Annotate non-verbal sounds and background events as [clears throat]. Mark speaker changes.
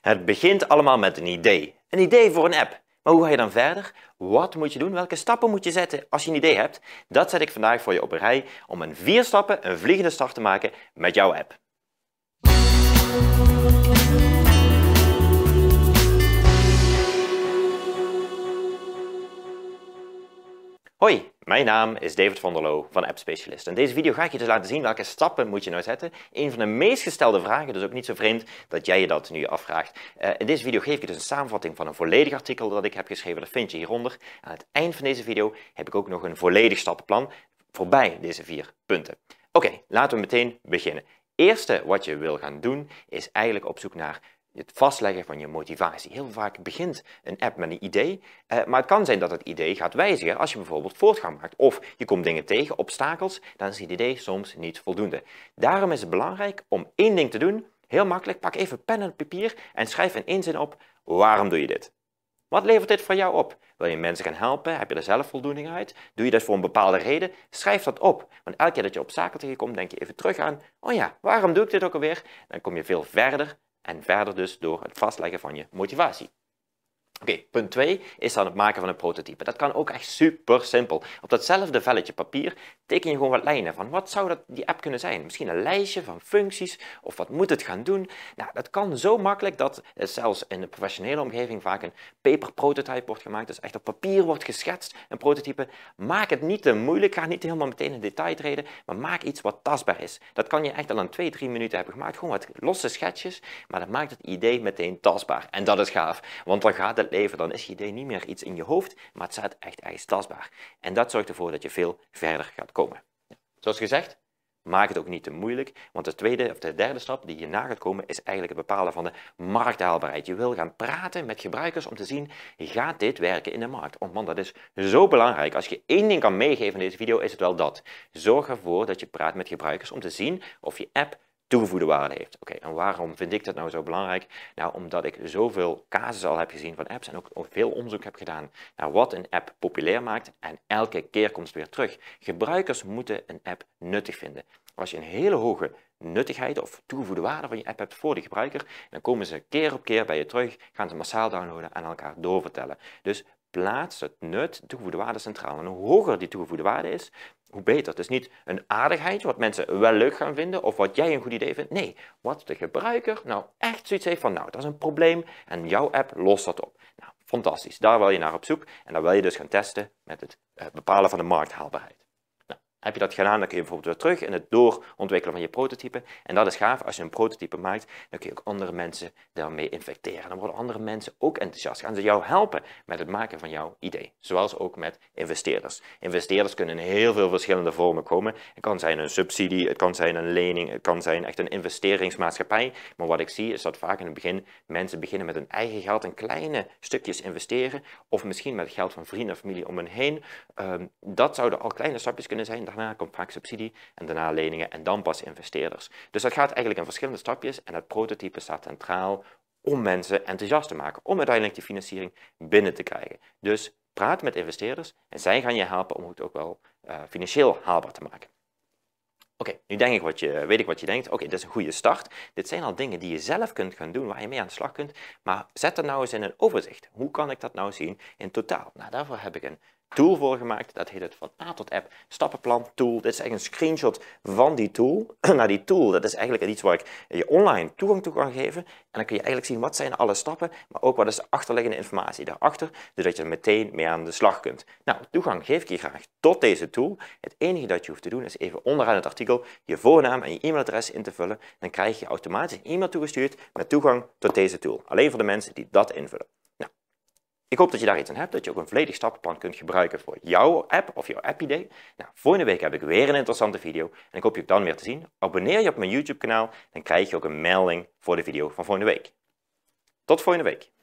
Speaker 1: Het begint allemaal met een idee. Een idee voor een app. Maar hoe ga je dan verder? Wat moet je doen? Welke stappen moet je zetten als je een idee hebt? Dat zet ik vandaag voor je op een rij om in vier stappen een vliegende start te maken met jouw app. Hoi, mijn naam is David van der Loo van App Specialist. In deze video ga ik je dus laten zien welke stappen moet je nou zetten. Een van de meest gestelde vragen, dus ook niet zo vreemd dat jij je dat nu afvraagt. Eh, in deze video geef ik je dus een samenvatting van een volledig artikel dat ik heb geschreven. Dat vind je hieronder. Aan het eind van deze video heb ik ook nog een volledig stappenplan voorbij deze vier punten. Oké, laten we meteen beginnen. Eerste wat je wil gaan doen is eigenlijk op zoek naar het vastleggen van je motivatie. Heel vaak begint een app met een idee, eh, maar het kan zijn dat het idee gaat wijzigen als je bijvoorbeeld voortgang maakt. Of je komt dingen tegen, obstakels, dan is het idee soms niet voldoende. Daarom is het belangrijk om één ding te doen, heel makkelijk. Pak even pen en papier en schrijf in één zin op waarom doe je dit. Wat levert dit voor jou op? Wil je mensen gaan helpen? Heb je er zelf voldoening uit? Doe je dat voor een bepaalde reden? Schrijf dat op. Want elke keer dat je op zaken tegenkomt, denk je even terug aan: oh ja, waarom doe ik dit ook alweer? Dan kom je veel verder en verder dus door het vastleggen van je motivatie. Oké, punt 2 is dan het maken van een prototype. Dat kan ook echt super simpel. Op datzelfde velletje papier teken je gewoon wat lijnen van wat zou dat die app kunnen zijn. Misschien een lijstje van functies of wat moet het gaan doen. Nou, dat kan zo makkelijk dat zelfs in de professionele omgeving vaak een paper prototype wordt gemaakt. Dus echt op papier wordt geschetst, een prototype. Maak het niet te moeilijk, ga niet helemaal meteen in detail treden, maar maak iets wat tastbaar is. Dat kan je echt al in 2, 3 minuten hebben gemaakt. Gewoon wat losse schetsjes, maar dat maakt het idee meteen tastbaar. En dat is gaaf, want dan gaat het leven, dan is je idee niet meer iets in je hoofd, maar het staat echt ergens tastbaar. En dat zorgt ervoor dat je veel verder gaat komen. Zoals gezegd, maak het ook niet te moeilijk, want de tweede of de derde stap die je na gaat komen is eigenlijk het bepalen van de markthaalbaarheid. Je wil gaan praten met gebruikers om te zien, gaat dit werken in de markt? Want oh man, dat is zo belangrijk. Als je één ding kan meegeven in deze video is het wel dat. Zorg ervoor dat je praat met gebruikers om te zien of je app toegevoegde waarde heeft. Oké, en waarom vind ik dat nou zo belangrijk? Nou, omdat ik zoveel casus al heb gezien van apps en ook veel onderzoek heb gedaan naar wat een app populair maakt. En elke keer komt het weer terug. Gebruikers moeten een app nuttig vinden. Als je een hele hoge nuttigheid of toegevoegde waarde van je app hebt voor de gebruiker, dan komen ze keer op keer bij je terug, gaan ze massaal downloaden en elkaar doorvertellen. Dus plaats, het nut, toegevoegde waarde centraal. En hoe hoger die toegevoegde waarde is, hoe beter. Het is niet een aardigheid wat mensen wel leuk gaan vinden of wat jij een goed idee vindt. Nee, wat de gebruiker nou echt zoiets heeft van, nou, dat is een probleem en jouw app lost dat op. Nou, fantastisch. Daar wil je naar op zoek en daar wil je dus gaan testen met het eh, bepalen van de markthaalbaarheid heb je dat gedaan, dan kun je bijvoorbeeld weer terug in het doorontwikkelen van je prototype. En dat is gaaf, als je een prototype maakt, dan kun je ook andere mensen daarmee infecteren. Dan worden andere mensen ook enthousiast. Gaan ze jou helpen met het maken van jouw idee. Zoals ook met investeerders. Investeerders kunnen in heel veel verschillende vormen komen. Het kan zijn een subsidie, het kan zijn een lening, het kan zijn echt een investeringsmaatschappij. Maar wat ik zie is dat vaak in het begin mensen beginnen met hun eigen geld in kleine stukjes investeren. Of misschien met het geld van vrienden of familie om hen heen. Ehm, dat zouden al kleine stapjes kunnen zijn daarna komt vaak subsidie en daarna leningen en dan pas investeerders. Dus dat gaat eigenlijk in verschillende stapjes en het prototype staat centraal om mensen enthousiast te maken, om uiteindelijk die financiering binnen te krijgen. Dus praat met investeerders en zij gaan je helpen om het ook wel eh, financieel haalbaar te maken. Oké, nu denk ik wat je, weet ik wat je denkt. Oké, dat dit is een goede start. Dit zijn al dingen die je zelf kunt gaan doen, waar je mee aan de slag kunt. Maar zet dat nou eens in een overzicht. Hoe kan ik dat nou zien in totaal? Nou, daarvoor heb ik een tool voor gemaakt. Dat heet het van A tot App stappenplan tool. Dit is echt een screenshot van die tool naar [clears throat] nou, die tool. Dat is eigenlijk iets waar ik je online toegang toe kan geven. En dan kun je eigenlijk zien wat zijn alle stappen, maar ook wat is de achterliggende informatie daarachter, zodat je er meteen mee aan de slag kunt. Nou, toegang geef ik je graag tot deze tool. Het enige dat je hoeft te doen is even onderaan het artikel je voornaam en je e-mailadres in te vullen. Dan krijg je automatisch een e-mail toegestuurd met toegang tot deze tool. Alleen voor de mensen die dat invullen. Ik hoop dat je daar iets aan hebt, dat je ook een volledig stappenplan kunt gebruiken voor jouw app of jouw app-idee. Nou, volgende week heb ik weer een interessante video en ik hoop je dan weer te zien. Abonneer je op mijn YouTube-kanaal, dan krijg je ook een melding voor de video van volgende week. Tot volgende week.